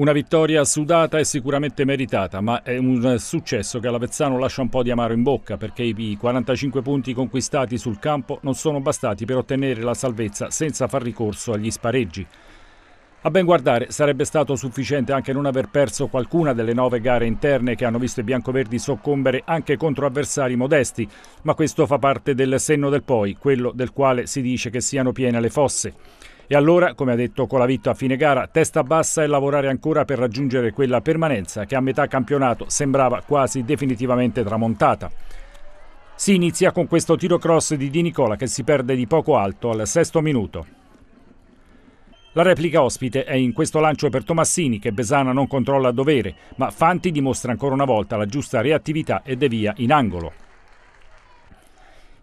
Una vittoria sudata e sicuramente meritata, ma è un successo che all'Avezzano lascia un po' di amaro in bocca perché i 45 punti conquistati sul campo non sono bastati per ottenere la salvezza senza far ricorso agli spareggi. A ben guardare sarebbe stato sufficiente anche non aver perso qualcuna delle nove gare interne che hanno visto i biancoverdi soccombere anche contro avversari modesti, ma questo fa parte del senno del poi, quello del quale si dice che siano piene le fosse. E allora, come ha detto Colavitto a fine gara, testa bassa e lavorare ancora per raggiungere quella permanenza che a metà campionato sembrava quasi definitivamente tramontata. Si inizia con questo tiro cross di Di Nicola che si perde di poco alto al sesto minuto. La replica ospite è in questo lancio per Tomassini che Besana non controlla a dovere, ma Fanti dimostra ancora una volta la giusta reattività e devia in angolo.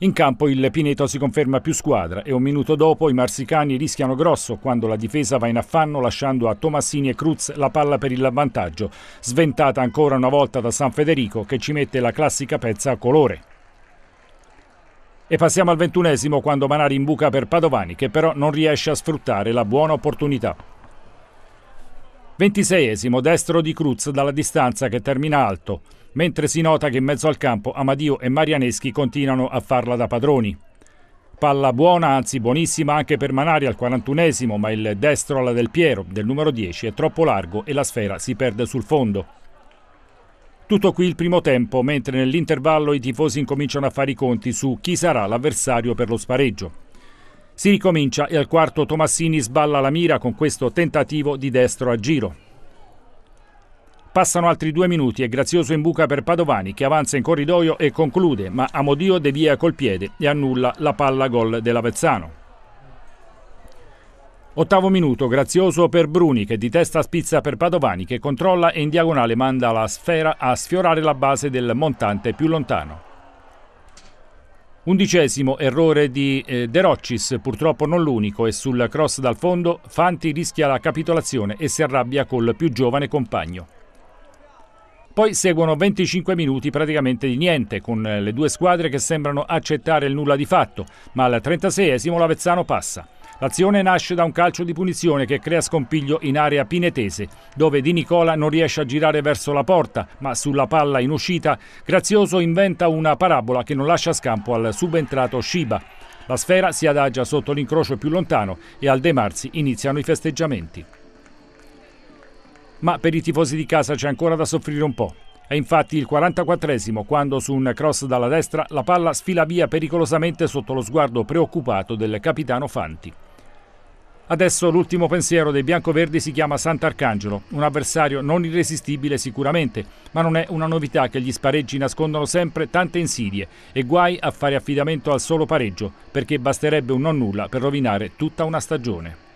In campo il Pineto si conferma più squadra e un minuto dopo i marsicani rischiano grosso quando la difesa va in affanno lasciando a Tomassini e Cruz la palla per il vantaggio, sventata ancora una volta da San Federico che ci mette la classica pezza a colore. E passiamo al ventunesimo quando Manari imbuca per Padovani che però non riesce a sfruttare la buona opportunità. 26 esimo destro di Cruz dalla distanza che termina alto mentre si nota che in mezzo al campo Amadio e Marianeschi continuano a farla da padroni. Palla buona, anzi buonissima anche per Manari al 41esimo, ma il destro alla del Piero, del numero 10, è troppo largo e la sfera si perde sul fondo. Tutto qui il primo tempo, mentre nell'intervallo i tifosi incominciano a fare i conti su chi sarà l'avversario per lo spareggio. Si ricomincia e al quarto Tomassini sballa la mira con questo tentativo di destro a giro. Passano altri due minuti e Grazioso in buca per Padovani che avanza in corridoio e conclude, ma Amodio devia col piede e annulla la palla gol dell'Avezzano. Ottavo minuto, grazioso per Bruni che di testa spizza per Padovani che controlla e in diagonale manda la sfera a sfiorare la base del montante più lontano. Undicesimo, errore di eh, De Roccis, purtroppo non l'unico e sul cross dal fondo Fanti rischia la capitolazione e si arrabbia col più giovane compagno. Poi seguono 25 minuti praticamente di niente, con eh, le due squadre che sembrano accettare il nulla di fatto, ma al 36esimo l'Avezzano passa. L'azione nasce da un calcio di punizione che crea scompiglio in area pinetese, dove Di Nicola non riesce a girare verso la porta, ma sulla palla in uscita Grazioso inventa una parabola che non lascia scampo al subentrato Shiba. La sfera si adagia sotto l'incrocio più lontano e al De Marzi iniziano i festeggiamenti ma per i tifosi di casa c'è ancora da soffrire un po'. È infatti il 44esimo quando su un cross dalla destra la palla sfila via pericolosamente sotto lo sguardo preoccupato del capitano Fanti. Adesso l'ultimo pensiero dei biancoverdi si chiama Sant'Arcangelo, un avversario non irresistibile sicuramente, ma non è una novità che gli spareggi nascondono sempre tante insidie e guai a fare affidamento al solo pareggio, perché basterebbe un non nulla per rovinare tutta una stagione.